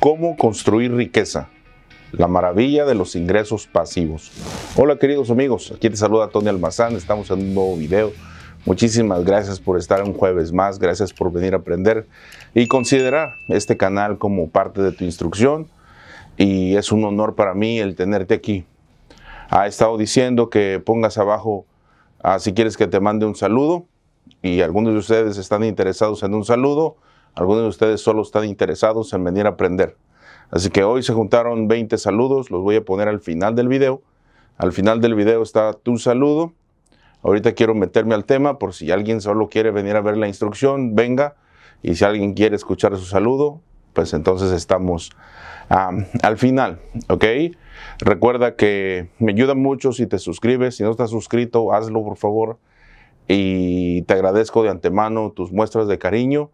¿Cómo construir riqueza? La maravilla de los ingresos pasivos. Hola queridos amigos, aquí te saluda Tony Almazán, estamos en un nuevo video. Muchísimas gracias por estar un jueves más, gracias por venir a aprender y considerar este canal como parte de tu instrucción y es un honor para mí el tenerte aquí. Ha estado diciendo que pongas abajo ah, si quieres que te mande un saludo y algunos de ustedes están interesados en un saludo, algunos de ustedes solo están interesados en venir a aprender. Así que hoy se juntaron 20 saludos, los voy a poner al final del video. Al final del video está tu saludo. Ahorita quiero meterme al tema por si alguien solo quiere venir a ver la instrucción, venga. Y si alguien quiere escuchar su saludo, pues entonces estamos al final, ¿ok? Recuerda que me ayuda mucho si te suscribes. Si no estás suscrito, hazlo por favor. Y te agradezco de antemano tus muestras de cariño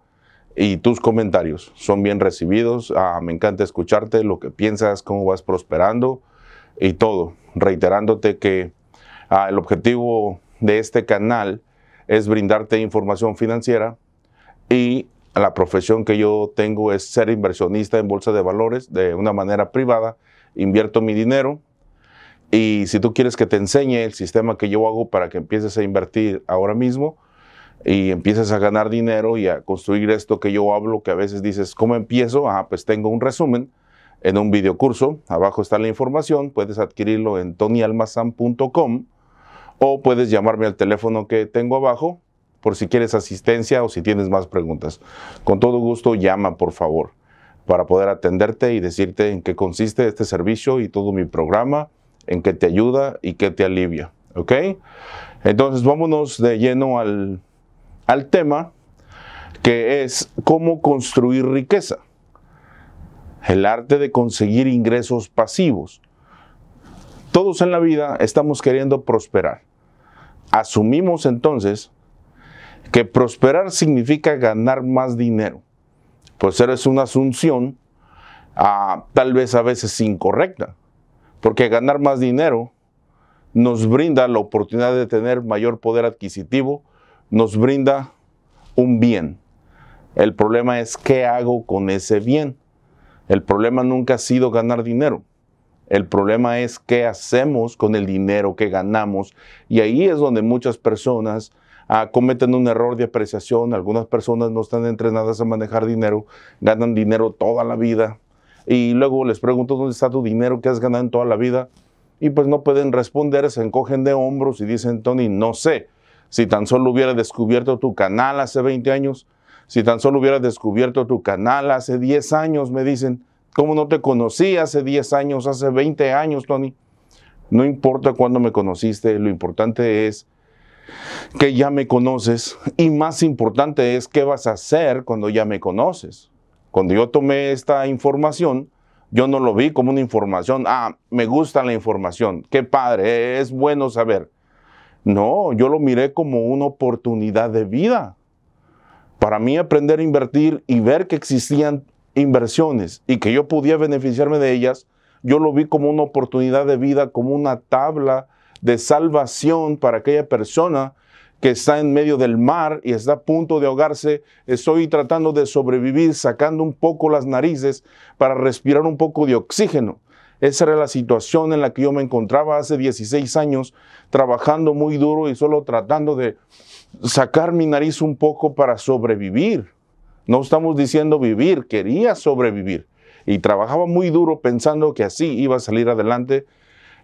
y tus comentarios son bien recibidos. Ah, me encanta escucharte, lo que piensas, cómo vas prosperando y todo. Reiterándote que ah, el objetivo de este canal es brindarte información financiera y la profesión que yo tengo es ser inversionista en bolsa de valores de una manera privada. Invierto mi dinero y si tú quieres que te enseñe el sistema que yo hago para que empieces a invertir ahora mismo, y empiezas a ganar dinero y a construir esto que yo hablo, que a veces dices, ¿cómo empiezo? Ah, pues tengo un resumen en un videocurso, abajo está la información, puedes adquirirlo en tonyalmazan.com o puedes llamarme al teléfono que tengo abajo por si quieres asistencia o si tienes más preguntas. Con todo gusto llama, por favor, para poder atenderte y decirte en qué consiste este servicio y todo mi programa, en qué te ayuda y qué te alivia, ¿ok? Entonces vámonos de lleno al al tema que es cómo construir riqueza, el arte de conseguir ingresos pasivos. Todos en la vida estamos queriendo prosperar. Asumimos entonces que prosperar significa ganar más dinero. Pues eso es una asunción ah, tal vez a veces incorrecta, porque ganar más dinero nos brinda la oportunidad de tener mayor poder adquisitivo, nos brinda un bien. El problema es qué hago con ese bien. El problema nunca ha sido ganar dinero. El problema es qué hacemos con el dinero que ganamos. Y ahí es donde muchas personas ah, cometen un error de apreciación. Algunas personas no están entrenadas a manejar dinero, ganan dinero toda la vida. Y luego les pregunto dónde está tu dinero que has ganado en toda la vida. Y pues no pueden responder, se encogen de hombros y dicen, Tony, no sé. Si tan solo hubiera descubierto tu canal hace 20 años, si tan solo hubiera descubierto tu canal hace 10 años, me dicen, ¿cómo no te conocí hace 10 años, hace 20 años, Tony? No importa cuándo me conociste, lo importante es que ya me conoces y más importante es qué vas a hacer cuando ya me conoces. Cuando yo tomé esta información, yo no lo vi como una información, ah, me gusta la información, qué padre, es bueno saber. No, yo lo miré como una oportunidad de vida. Para mí aprender a invertir y ver que existían inversiones y que yo podía beneficiarme de ellas, yo lo vi como una oportunidad de vida, como una tabla de salvación para aquella persona que está en medio del mar y está a punto de ahogarse. Estoy tratando de sobrevivir, sacando un poco las narices para respirar un poco de oxígeno. Esa era la situación en la que yo me encontraba hace 16 años, trabajando muy duro y solo tratando de sacar mi nariz un poco para sobrevivir. No estamos diciendo vivir, quería sobrevivir. Y trabajaba muy duro pensando que así iba a salir adelante.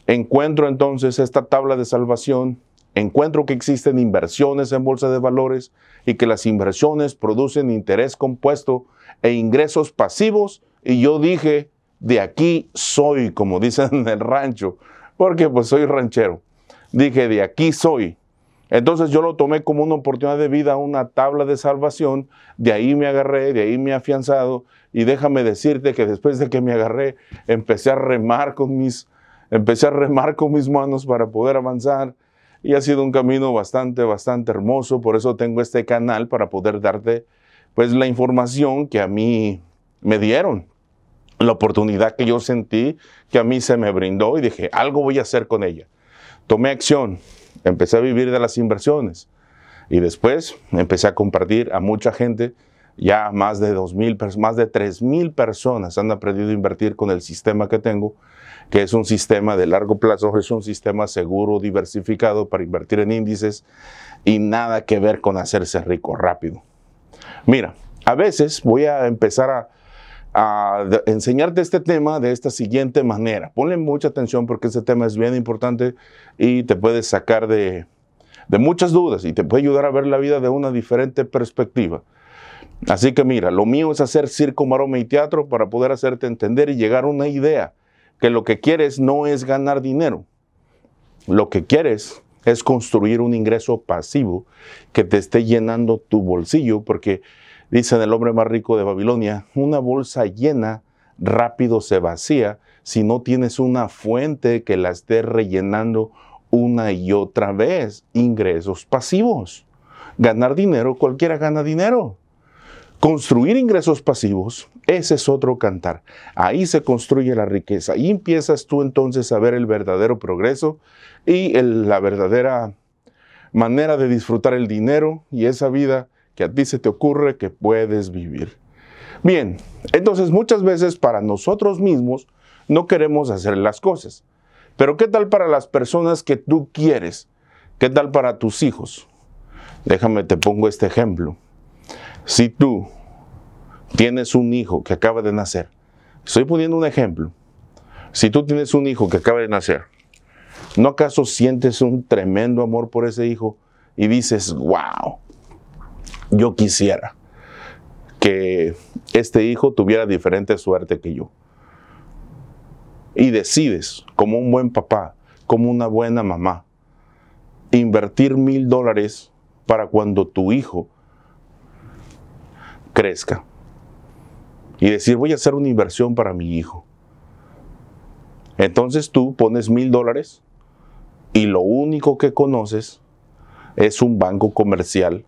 Encuentro entonces esta tabla de salvación, encuentro que existen inversiones en bolsa de valores y que las inversiones producen interés compuesto e ingresos pasivos. Y yo dije, de aquí soy, como dicen en el rancho, porque pues soy ranchero. Dije, de aquí soy. Entonces yo lo tomé como una oportunidad de vida, una tabla de salvación, de ahí me agarré, de ahí me he afianzado y déjame decirte que después de que me agarré, empecé a remar con mis, empecé a remar con mis manos para poder avanzar y ha sido un camino bastante, bastante hermoso. Por eso tengo este canal para poder darte pues la información que a mí me dieron la oportunidad que yo sentí, que a mí se me brindó y dije, algo voy a hacer con ella. Tomé acción, empecé a vivir de las inversiones y después empecé a compartir a mucha gente. Ya más de 2.000, más de 3.000 personas han aprendido a invertir con el sistema que tengo, que es un sistema de largo plazo, es un sistema seguro, diversificado para invertir en índices y nada que ver con hacerse rico rápido. Mira, a veces voy a empezar a, a enseñarte este tema de esta siguiente manera. Ponle mucha atención porque este tema es bien importante y te puede sacar de, muchas dudas y te puede ayudar a ver la vida de una diferente perspectiva. Así que mira, lo mío es hacer circo, maroma y teatro para poder hacerte entender y llegar a una idea que lo que quieres no es ganar dinero. Lo que quieres es construir un ingreso pasivo que te esté llenando tu bolsillo porque Dice el hombre más rico de Babilonia, una bolsa llena rápido se vacía si no tienes una fuente que la esté rellenando una y otra vez. Ingresos pasivos. Ganar dinero, cualquiera gana dinero. Construir ingresos pasivos, ese es otro cantar. Ahí se construye la riqueza. Y empiezas tú entonces a ver el verdadero progreso y la verdadera manera de disfrutar el dinero y esa vida que a ti se te ocurre que puedes vivir. Bien, entonces muchas veces para nosotros mismos no queremos hacer las cosas. Pero ¿qué tal para las personas que tú quieres? ¿Qué tal para tus hijos? Déjame, te pongo este ejemplo. Si tú tienes un hijo que acaba de nacer, estoy poniendo un ejemplo. Si tú tienes un hijo que acaba de nacer, ¿no acaso sientes un tremendo amor por ese hijo y dices, wow, yo quisiera que este hijo tuviera diferente suerte que yo. Y decides, como un buen papá, como una buena mamá, invertir mil dólares para cuando tu hijo crezca. Y decir, voy a hacer una inversión para mi hijo. Entonces tú pones mil dólares y lo único que conoces es un banco comercial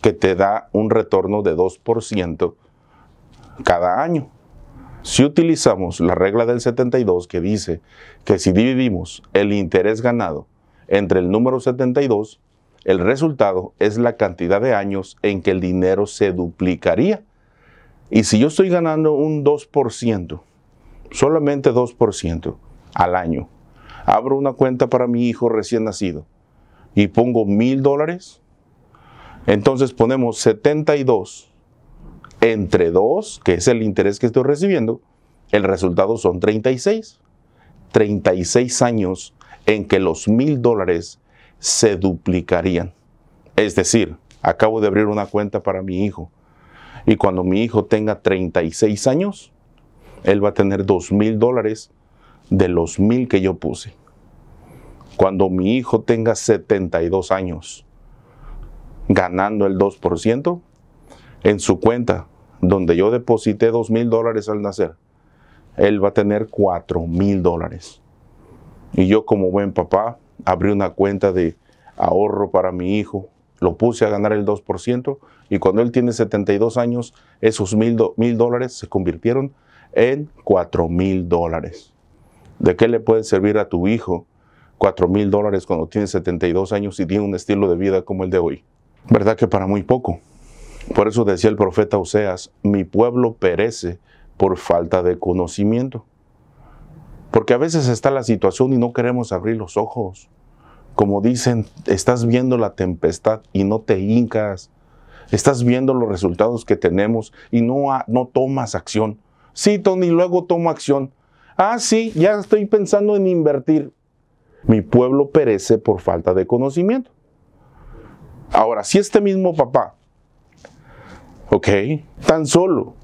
que te da un retorno de 2% cada año. Si utilizamos la regla del 72 que dice que si dividimos el interés ganado entre el número 72, el resultado es la cantidad de años en que el dinero se duplicaría. Y si yo estoy ganando un 2%, solamente 2% al año, abro una cuenta para mi hijo recién nacido y pongo mil dólares, entonces ponemos 72 entre 2, que es el interés que estoy recibiendo, el resultado son 36. 36 años en que los mil dólares se duplicarían. Es decir, acabo de abrir una cuenta para mi hijo y cuando mi hijo tenga 36 años, él va a tener 2 mil dólares de los mil que yo puse. Cuando mi hijo tenga 72 años, ganando el 2%, en su cuenta donde yo deposité 2 mil dólares al nacer, él va a tener 4 mil dólares. Y yo como buen papá abrí una cuenta de ahorro para mi hijo, lo puse a ganar el 2% y cuando él tiene 72 años, esos mil dólares se convirtieron en 4 mil dólares. ¿De qué le puede servir a tu hijo 4 mil dólares cuando tiene 72 años y tiene un estilo de vida como el de hoy? ¿Verdad que para muy poco? Por eso decía el profeta Oseas, mi pueblo perece por falta de conocimiento. Porque a veces está la situación y no queremos abrir los ojos. Como dicen, estás viendo la tempestad y no te hincas. Estás viendo los resultados que tenemos y no, no tomas acción. Sí, Tony, luego tomo acción. Ah, sí, ya estoy pensando en invertir. Mi pueblo perece por falta de conocimiento. Ahora, si este mismo papá, ok, tan solo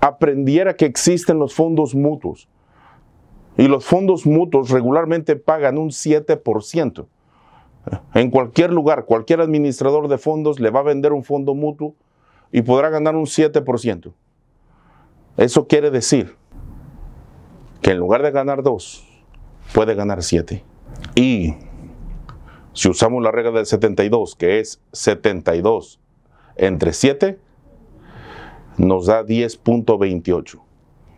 aprendiera que existen los fondos mutuos, y los fondos mutuos regularmente pagan un 7%. En cualquier lugar, cualquier administrador de fondos le va a vender un fondo mutuo y podrá ganar un 7%. Eso quiere decir que en lugar de ganar 2, puede ganar 7. Y si usamos la regla del 72, que es 72 entre 7, nos da 10.28.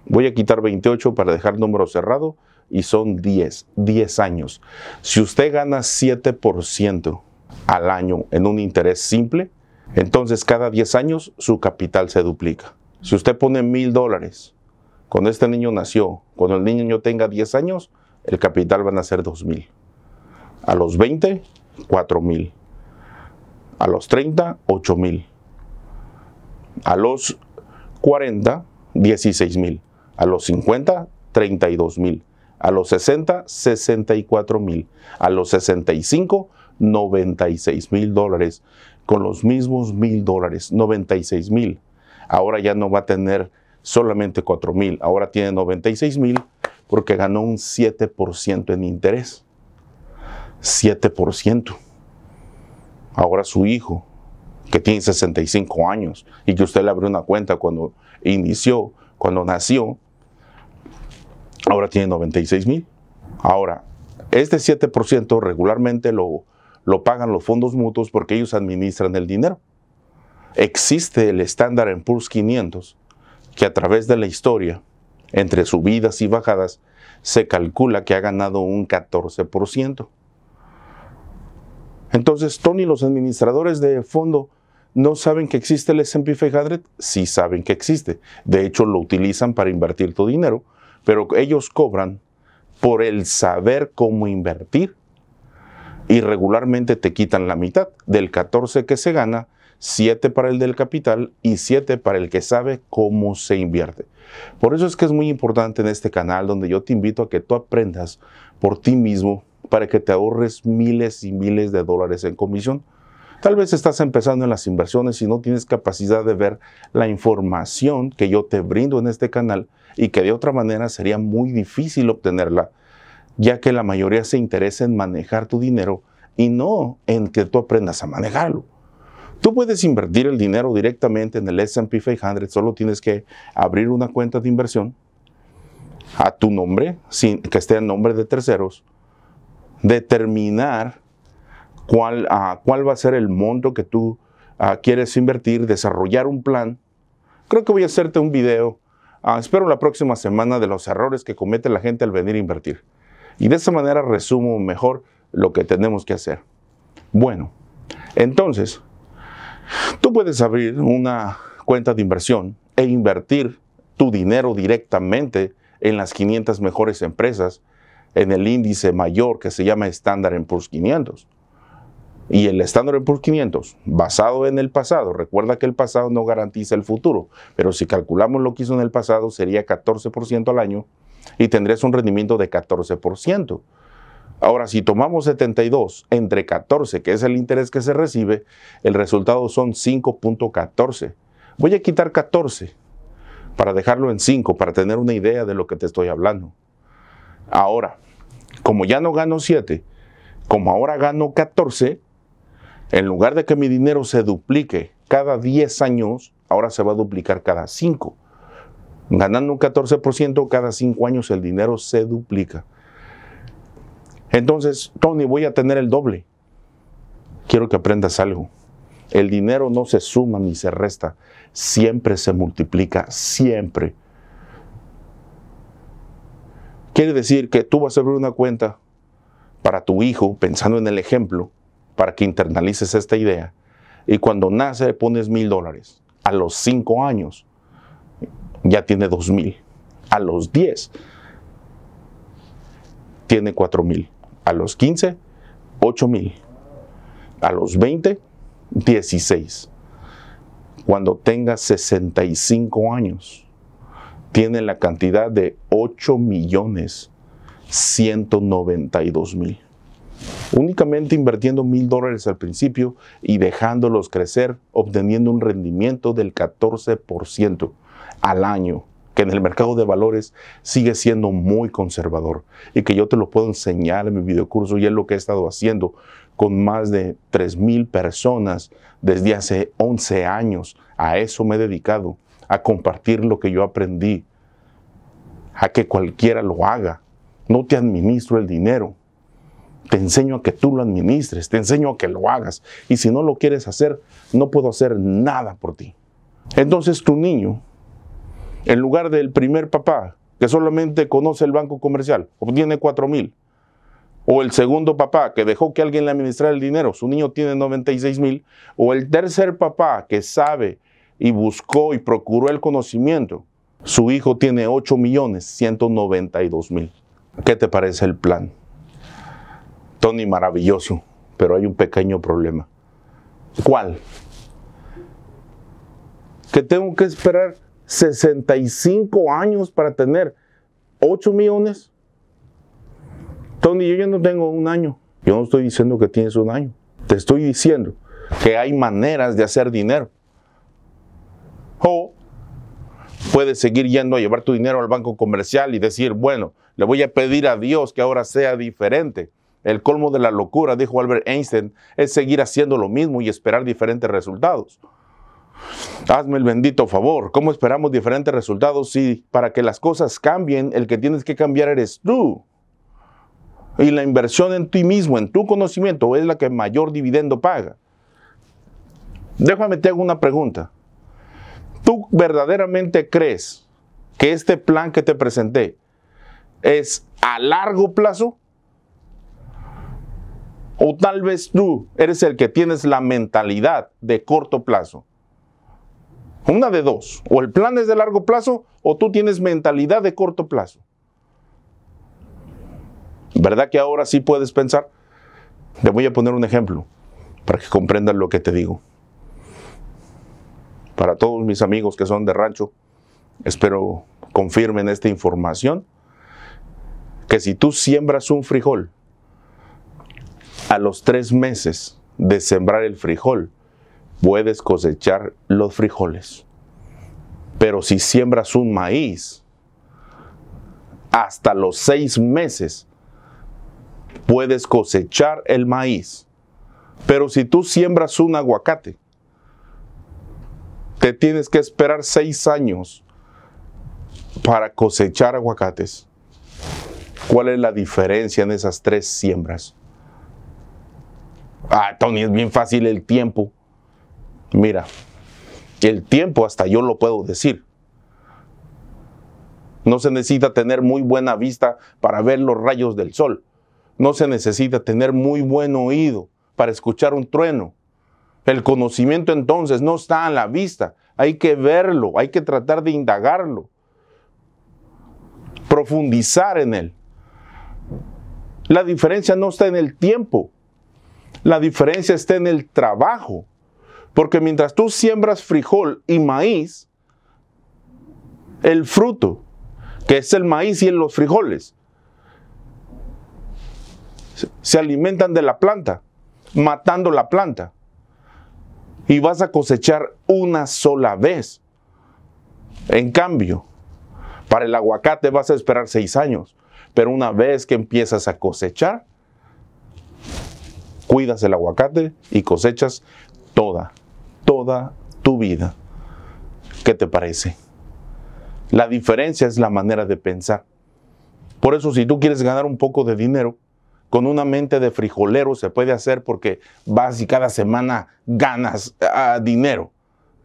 Voy a quitar 28 para dejar el número cerrado y son 10, 10 años. Si usted gana 7% al año en un interés simple, entonces cada 10 años su capital se duplica. Si usted pone $1,000, dólares, cuando este niño nació, cuando el niño tenga 10 años, el capital van a ser $2,000. A los 20, 4 mil. A los 30, 8 mil. A los 40, 16 mil. A los 50, 32 mil. A los 60, 64 mil. A los 65, 96 mil dólares. Con los mismos mil dólares, 96 mil. Ahora ya no va a tener solamente 4 mil. Ahora tiene 96 mil porque ganó un 7% en interés. 7%. Ahora su hijo, que tiene 65 años y que usted le abrió una cuenta cuando inició, cuando nació, ahora tiene 96 mil. Ahora, este 7% regularmente lo, lo pagan los fondos mutuos porque ellos administran el dinero. Existe el estándar en Pulse 500 que a través de la historia, entre subidas y bajadas, se calcula que ha ganado un 14%. Entonces, Tony, los administradores de fondo no saben que existe el S&P 500, sí saben que existe. De hecho, lo utilizan para invertir tu dinero, pero ellos cobran por el saber cómo invertir y regularmente te quitan la mitad. Del 14 que se gana, 7 para el del capital y 7 para el que sabe cómo se invierte. Por eso es que es muy importante en este canal donde yo te invito a que tú aprendas por ti mismo para que te ahorres miles y miles de dólares en comisión. Tal vez estás empezando en las inversiones y no tienes capacidad de ver la información que yo te brindo en este canal y que de otra manera sería muy difícil obtenerla, ya que la mayoría se interesa en manejar tu dinero y no en que tú aprendas a manejarlo. Tú puedes invertir el dinero directamente en el SP 500, solo tienes que abrir una cuenta de inversión a tu nombre, sin, que esté en nombre de terceros, determinar ah, cuál, va a ser el monto que tú ah, quieres invertir, desarrollar un plan. Creo que voy a hacerte un video, ah, espero la próxima semana, de los errores que comete la gente al venir a invertir. Y de esa manera resumo mejor lo que tenemos que hacer. Bueno, entonces, tú puedes abrir una cuenta de inversión e invertir tu dinero directamente en las 500 mejores empresas en el índice mayor que se llama estándar en Poor's 500. Y el estándar en Poor's 500, basado en el pasado, recuerda que el pasado no garantiza el futuro, pero si calculamos lo que hizo en el pasado sería 14% al año y tendrías un rendimiento de 14%. Ahora, si tomamos 72 entre 14, que es el interés que se recibe, el resultado son 5.14. Voy a quitar 14 para dejarlo en 5, para tener una idea de lo que te estoy hablando. Ahora, como ya no gano 7, como ahora gano 14, en lugar de que mi dinero se duplique cada 10 años, ahora se va a duplicar cada 5. Ganando un 14%, cada 5 años el dinero se duplica. Entonces, Tony, voy a tener el doble. Quiero que aprendas algo. El dinero no se suma ni se resta, siempre se multiplica, siempre. Quiere decir que tú vas a abrir una cuenta para tu hijo, pensando en el ejemplo, para que internalices esta idea. Y cuando nace pones mil dólares. A los cinco años ya tiene dos mil. A los diez tiene cuatro mil. A los quince, ocho mil. A los veinte, dieciséis. Cuando tenga 65 años, tiene la cantidad de 8 millones 192 mil. Únicamente invirtiendo mil dólares al principio y dejándolos crecer, obteniendo un rendimiento del 14% al año, que en el mercado de valores sigue siendo muy conservador y que yo te lo puedo enseñar en mi videocurso y es lo que he estado haciendo con más de 3 mil personas desde hace 11 años. A eso me he dedicado a compartir lo que yo aprendí, a que cualquiera lo haga. No te administro el dinero. Te enseño a que tú lo administres, te enseño a que lo hagas. Y si no lo quieres hacer, no puedo hacer nada por ti. Entonces tu niño, en lugar del primer papá, que solamente conoce el banco comercial, obtiene 4 mil. O el segundo papá que dejó que alguien le administrara el dinero, su niño tiene 96 mil. O el tercer papá que sabe y buscó y procuró el conocimiento. Su hijo tiene 8 millones 192 mil. ¿Qué te parece el plan? Tony, maravilloso, pero hay un pequeño problema. ¿Cuál? Que tengo que esperar 65 años para tener 8 millones. Tony, yo ya no tengo un año. Yo no estoy diciendo que tienes un año. Te estoy diciendo que hay maneras de hacer dinero. O puedes seguir yendo a llevar tu dinero al banco comercial y decir, bueno, le voy a pedir a Dios que ahora sea diferente. El colmo de la locura, dijo Albert Einstein, es seguir haciendo lo mismo y esperar diferentes resultados. Hazme el bendito favor. ¿Cómo esperamos diferentes resultados si para que las cosas cambien, el que tienes que cambiar eres tú? Y la inversión en ti mismo, en tu conocimiento, es la que mayor dividendo paga. Déjame te hago una pregunta tú verdaderamente crees que este plan que te presenté es a largo plazo, o tal vez tú eres el que tienes la mentalidad de corto plazo. Una de dos. O el plan es de largo plazo o tú tienes mentalidad de corto plazo. ¿Verdad que ahora sí puedes pensar? Te voy a poner un ejemplo para que comprendas lo que te digo. Para todos mis amigos que son de rancho, espero confirmen esta información, que si tú siembras un frijol, a los tres meses de sembrar el frijol, puedes cosechar los frijoles. Pero si siembras un maíz, hasta los seis meses puedes cosechar el maíz. Pero si tú siembras un aguacate, te tienes que esperar seis años para cosechar aguacates. ¿Cuál es la diferencia en esas tres siembras? Ah, Tony, es bien fácil el tiempo. Mira, el tiempo hasta yo lo puedo decir. No se necesita tener muy buena vista para ver los rayos del sol. No se necesita tener muy buen oído para escuchar un trueno. El conocimiento entonces no está a la vista, hay que verlo, hay que tratar de indagarlo, profundizar en él. La diferencia no está en el tiempo, la diferencia está en el trabajo, porque mientras tú siembras frijol y maíz, el fruto, que es el maíz y los frijoles, se alimentan de la planta, matando la planta y vas a cosechar una sola vez. En cambio, para el aguacate vas a esperar seis años, pero una vez que empiezas a cosechar, cuidas el aguacate y cosechas toda, toda tu vida. ¿Qué te parece? La diferencia es la manera de pensar. Por eso si tú quieres ganar un poco de dinero, con una mente de frijolero se puede hacer porque vas y cada semana ganas ah, dinero.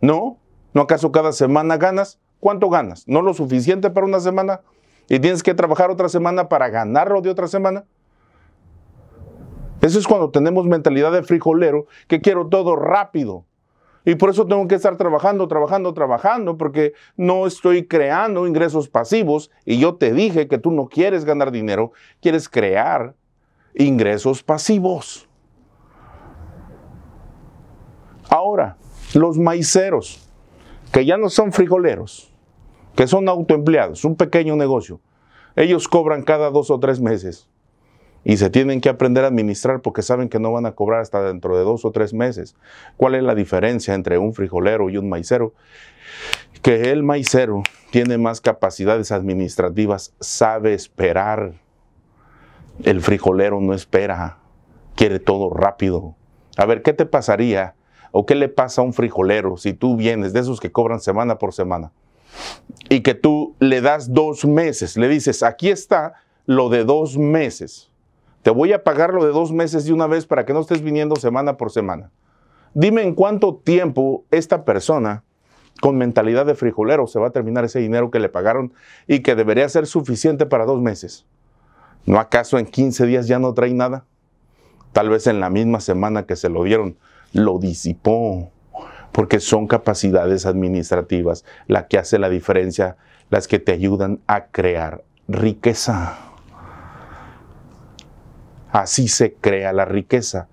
¿No? ¿No acaso cada semana ganas? ¿Cuánto ganas? ¿No lo suficiente para una semana? ¿Y tienes que trabajar otra semana para ganarlo de otra semana? Eso es cuando tenemos mentalidad de frijolero, que quiero todo rápido. Y por eso tengo que estar trabajando, trabajando, trabajando, porque no estoy creando ingresos pasivos. Y yo te dije que tú no quieres ganar dinero, quieres crear ingresos pasivos. Ahora, los maiceros, que ya no son frijoleros, que son autoempleados, un pequeño negocio, ellos cobran cada dos o tres meses y se tienen que aprender a administrar porque saben que no van a cobrar hasta dentro de dos o tres meses. ¿Cuál es la diferencia entre un frijolero y un maicero? Que el maicero tiene más capacidades administrativas, sabe esperar el frijolero no espera, quiere todo rápido. A ver, ¿qué te pasaría o qué le pasa a un frijolero si tú vienes de esos que cobran semana por semana y que tú le das dos meses, le dices, aquí está lo de dos meses, te voy a pagar lo de dos meses de una vez para que no estés viniendo semana por semana. Dime en cuánto tiempo esta persona con mentalidad de frijolero se va a terminar ese dinero que le pagaron y que debería ser suficiente para dos meses. ¿No acaso en 15 días ya no trae nada? Tal vez en la misma semana que se lo dieron, lo disipó, porque son capacidades administrativas las que hace la diferencia, las que te ayudan a crear riqueza. Así se crea la riqueza.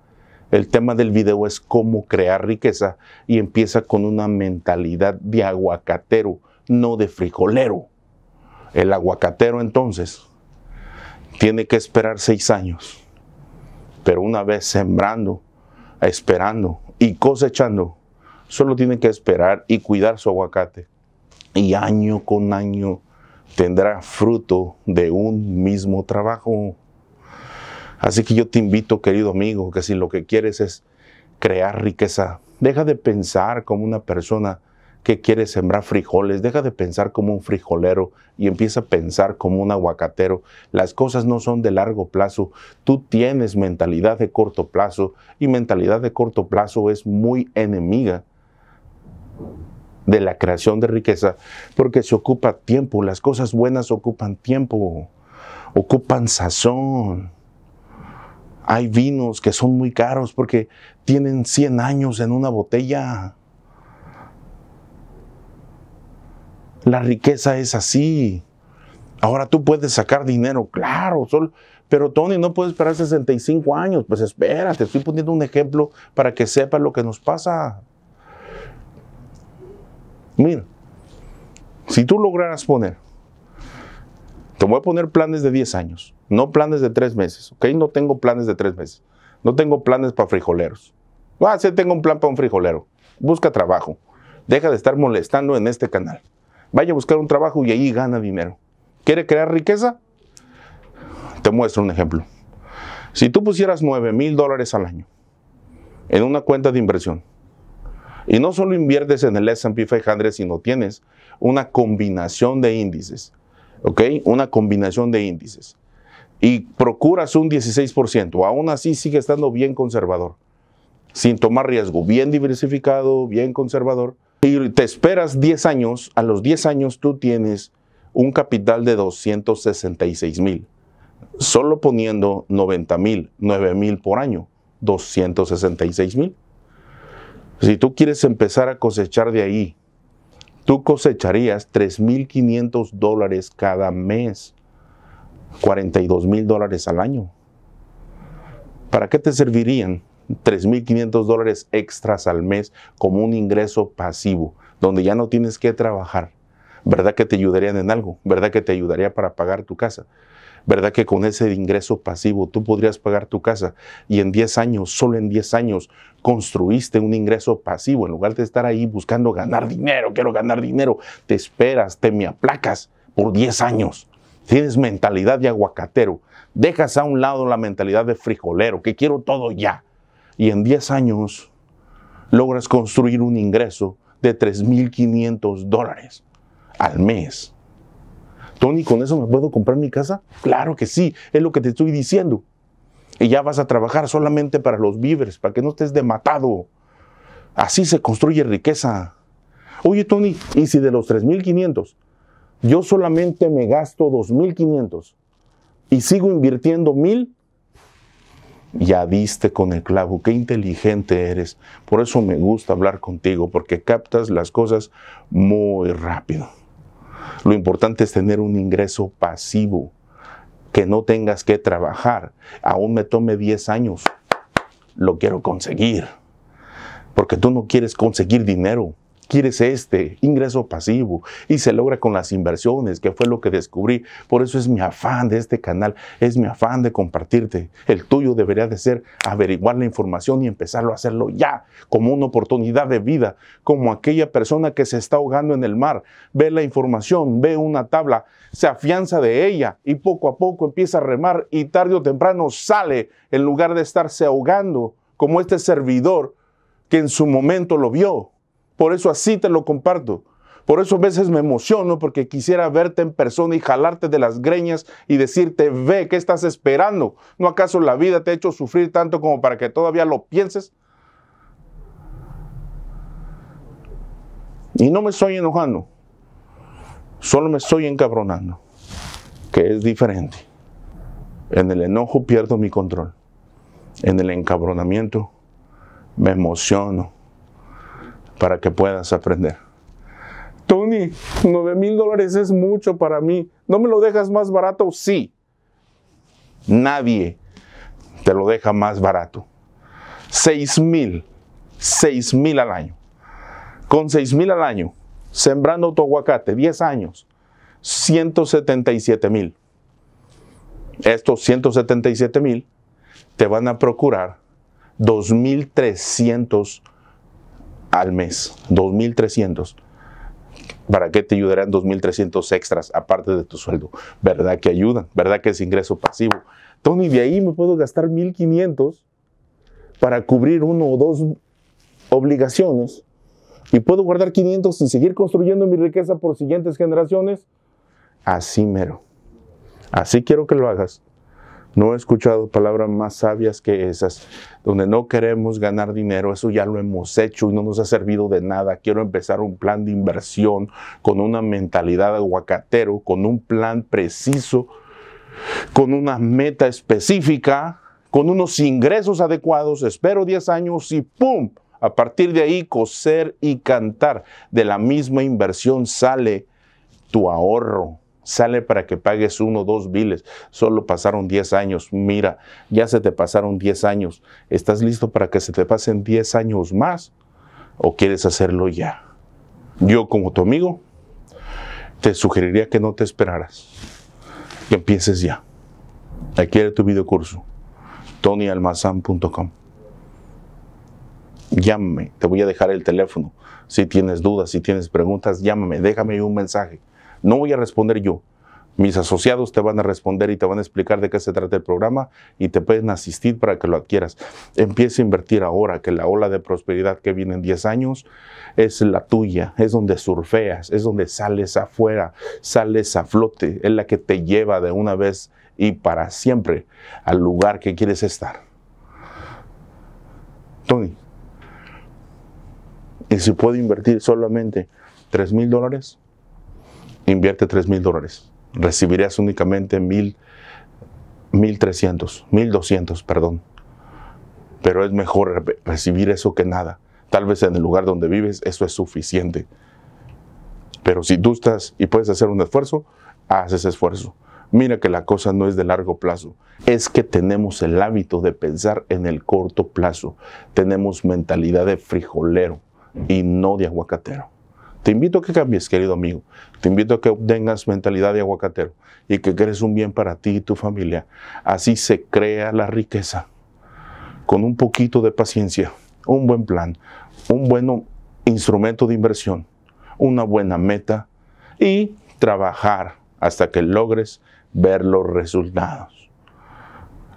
El tema del video es cómo crear riqueza y empieza con una mentalidad de aguacatero, no de frijolero. El aguacatero entonces tiene que esperar seis años. Pero una vez sembrando, esperando y cosechando, solo tiene que esperar y cuidar su aguacate. Y año con año tendrá fruto de un mismo trabajo. Así que yo te invito, querido amigo, que si lo que quieres es crear riqueza, deja de pensar como una persona que quiere sembrar frijoles, deja de pensar como un frijolero y empieza a pensar como un aguacatero. Las cosas no son de largo plazo, tú tienes mentalidad de corto plazo y mentalidad de corto plazo es muy enemiga de la creación de riqueza porque se ocupa tiempo, las cosas buenas ocupan tiempo, ocupan sazón. Hay vinos que son muy caros porque tienen 100 años en una botella La riqueza es así. Ahora tú puedes sacar dinero, claro, pero Tony no puedes esperar 65 años. Pues espera, te estoy poniendo un ejemplo para que sepas lo que nos pasa. Mira, si tú lograras poner, te voy a poner planes de 10 años, no planes de 3 meses, ¿ok? No tengo planes de 3 meses, no tengo planes para frijoleros. Ah, sí tengo un plan para un frijolero. Busca trabajo. Deja de estar molestando en este canal. Vaya a buscar un trabajo y ahí gana dinero. ¿Quiere crear riqueza? Te muestro un ejemplo. Si tú pusieras 9 mil dólares al año en una cuenta de inversión, y no solo inviertes en el SP 500, sino tienes una combinación de índices, ¿ok? Una combinación de índices. Y procuras un 16%, aún así sigue estando bien conservador, sin tomar riesgo, bien diversificado, bien conservador y te esperas 10 años, a los 10 años tú tienes un capital de 266 mil, solo poniendo 90 mil, 9 mil por año, 266 mil. Si tú quieres empezar a cosechar de ahí, tú cosecharías 3.500 dólares cada mes, 42 mil dólares al año. ¿Para qué te servirían 3.500 dólares extras al mes como un ingreso pasivo, donde ya no tienes que trabajar. ¿Verdad que te ayudarían en algo? ¿Verdad que te ayudaría para pagar tu casa? ¿Verdad que con ese ingreso pasivo tú podrías pagar tu casa? Y en 10 años, solo en 10 años, construiste un ingreso pasivo. En lugar de estar ahí buscando ganar dinero, quiero ganar dinero, te esperas, te me aplacas por 10 años. Tienes mentalidad de aguacatero. Dejas a un lado la mentalidad de frijolero, que quiero todo ya y en 10 años logras construir un ingreso de 3.500 dólares al mes. Tony, ¿con eso me puedo comprar mi casa? Claro que sí, es lo que te estoy diciendo. Y ya vas a trabajar solamente para los víveres, para que no estés matado. Así se construye riqueza. Oye, Tony, ¿y si de los 3.500 yo solamente me gasto 2.500 y sigo invirtiendo 1.000? ya diste con el clavo, qué inteligente eres. Por eso me gusta hablar contigo, porque captas las cosas muy rápido. Lo importante es tener un ingreso pasivo, que no tengas que trabajar. Aún me tome 10 años, lo quiero conseguir. Porque tú no quieres conseguir dinero, quieres este ingreso pasivo y se logra con las inversiones, que fue lo que descubrí. Por eso es mi afán de este canal, es mi afán de compartirte. El tuyo debería de ser averiguar la información y empezarlo a hacerlo ya, como una oportunidad de vida, como aquella persona que se está ahogando en el mar, ve la información, ve una tabla, se afianza de ella y poco a poco empieza a remar y tarde o temprano sale en lugar de estarse ahogando como este servidor que en su momento lo vio. Por eso así te lo comparto. Por eso a veces me emociono porque quisiera verte en persona y jalarte de las greñas y decirte, ve, ¿qué estás esperando? ¿No acaso la vida te ha hecho sufrir tanto como para que todavía lo pienses? Y no me estoy enojando, solo me estoy encabronando, que es diferente. En el enojo pierdo mi control, en el encabronamiento me emociono, para que puedas aprender. Tony, 9 mil dólares es mucho para mí. ¿No me lo dejas más barato? Sí. Nadie te lo deja más barato. 6 mil, 6 mil al año. Con 6 mil al año, sembrando tu aguacate, 10 años, 177 mil. Estos 177 mil te van a procurar 2.300 al mes, 2.300. ¿Para qué te ayudarán 2.300 extras aparte de tu sueldo? ¿Verdad que ayudan? ¿Verdad que es ingreso pasivo? Tony, de ahí me puedo gastar 1.500 para cubrir uno o dos obligaciones y puedo guardar 500 y seguir construyendo mi riqueza por siguientes generaciones. Así mero. Así quiero que lo hagas. No he escuchado palabras más sabias que esas, donde no queremos ganar dinero, eso ya lo hemos hecho y no nos ha servido de nada. Quiero empezar un plan de inversión con una mentalidad de aguacatero, con un plan preciso, con una meta específica, con unos ingresos adecuados, espero 10 años y ¡pum! A partir de ahí, coser y cantar. De la misma inversión sale tu ahorro sale para que pagues uno dos biles. Solo pasaron 10 años. Mira, ya se te pasaron 10 años. ¿Estás listo para que se te pasen 10 años más? ¿O quieres hacerlo ya? Yo como tu amigo, te sugeriría que no te esperaras. Que empieces ya. Aquí hay tu videocurso. TonyAlmazán.com Llámame, te voy a dejar el teléfono. Si tienes dudas, si tienes preguntas, llámame, déjame un mensaje. No voy a responder yo. Mis asociados te van a responder y te van a explicar de qué se trata el programa y te pueden asistir para que lo adquieras. Empieza a invertir ahora, que la ola de prosperidad que viene en 10 años es la tuya, es donde surfeas, es donde sales afuera, sales a flote, es la que te lleva de una vez y para siempre al lugar que quieres estar. Tony, ¿y si puedo invertir solamente 3 mil dólares? invierte 3 mil dólares. recibirías únicamente 1.300, 1.200, perdón. Pero es mejor recibir eso que nada. Tal vez en el lugar donde vives eso es suficiente. Pero si tú estás y puedes hacer un esfuerzo, haces esfuerzo. Mira que la cosa no es de largo plazo, es que tenemos el hábito de pensar en el corto plazo. Tenemos mentalidad de frijolero y no de aguacatero. Te invito a que cambies, querido amigo. Te invito a que tengas mentalidad de aguacatero y que crees un bien para ti y tu familia. Así se crea la riqueza. Con un poquito de paciencia, un buen plan, un buen instrumento de inversión, una buena meta y trabajar hasta que logres ver los resultados.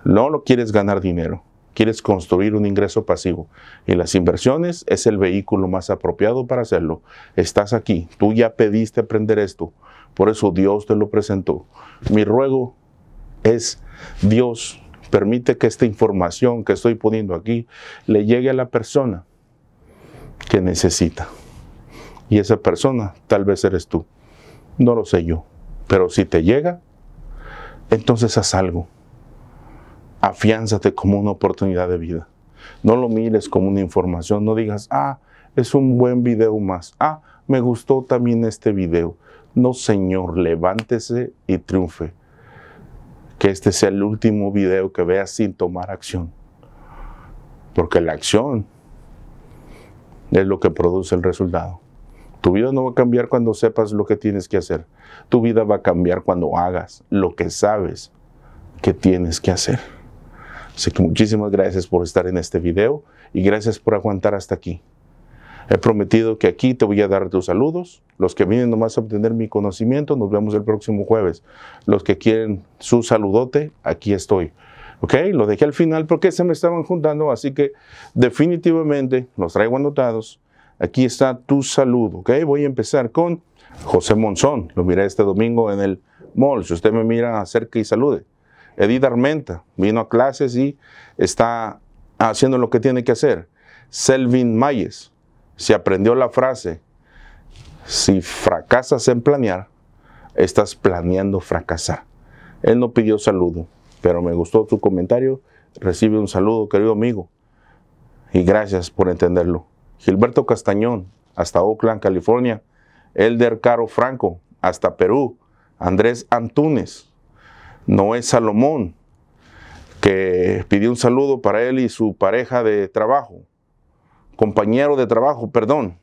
No lo quieres ganar dinero, quieres construir un ingreso pasivo y las inversiones es el vehículo más apropiado para hacerlo. Estás aquí, tú ya pediste aprender esto, por eso Dios te lo presentó. Mi ruego es, Dios, permite que esta información que estoy poniendo aquí le llegue a la persona que necesita. Y esa persona tal vez eres tú, no lo sé yo, pero si te llega, entonces haz algo afiánzate como una oportunidad de vida. No lo mires como una información, no digas, ah, es un buen video más, ah, me gustó también este video. No, Señor, levántese y triunfe. Que este sea el último video que veas sin tomar acción. Porque la acción es lo que produce el resultado. Tu vida no va a cambiar cuando sepas lo que tienes que hacer. Tu vida va a cambiar cuando hagas lo que sabes que tienes que hacer. Así que muchísimas gracias por estar en este video y gracias por aguantar hasta aquí. He prometido que aquí te voy a dar tus saludos. Los que vienen nomás a obtener mi conocimiento, nos vemos el próximo jueves. Los que quieren su saludote, aquí estoy. ¿Ok? Lo dejé al final porque se me estaban juntando, así que definitivamente los traigo anotados. Aquí está tu saludo, ¿ok? Voy a empezar con José Monzón. Lo miré este domingo en el mall. Si usted me mira, acerque y salude. Edith Armenta vino a clases y está haciendo lo que tiene que hacer. Selvin Mayes se aprendió la frase, si fracasas en planear, estás planeando fracasar. Él no pidió saludo, pero me gustó su comentario. Recibe un saludo, querido amigo. Y gracias por entenderlo. Gilberto Castañón, hasta Oakland, California. Elder Caro Franco, hasta Perú. Andrés Antunes, Noé es Salomón, que pidió un saludo para él y su pareja de trabajo, compañero de trabajo, perdón,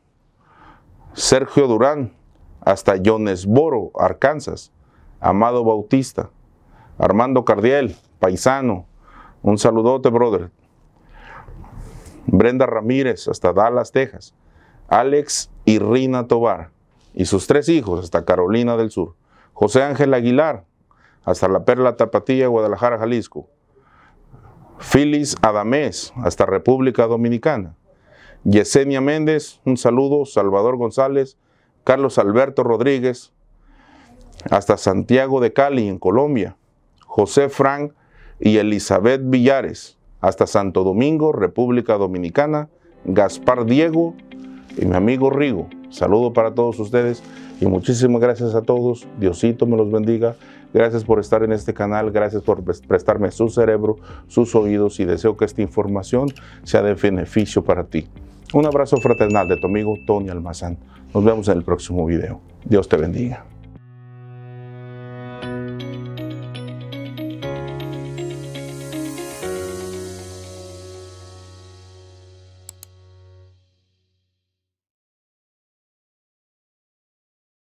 Sergio Durán, hasta Jonesboro, Arkansas, Amado Bautista, Armando Cardiel, paisano, un saludote, brother. Brenda Ramírez, hasta Dallas, Texas, Alex y Rina Tobar, y sus tres hijos, hasta Carolina del Sur, José Ángel Aguilar, hasta la Perla Tapatía, Guadalajara, Jalisco. Filis Adamés, hasta República Dominicana. Yesenia Méndez, un saludo. Salvador González, Carlos Alberto Rodríguez, hasta Santiago de Cali, en Colombia. José Frank y Elizabeth Villares, hasta Santo Domingo, República Dominicana. Gaspar Diego y mi amigo Rigo. Saludo para todos ustedes y muchísimas gracias a todos. Diosito me los bendiga Gracias por estar en este canal, gracias por prestarme su cerebro, sus oídos y deseo que esta información sea de beneficio para ti. Un abrazo fraternal de tu amigo Tony Almazán. Nos vemos en el próximo video. Dios te bendiga.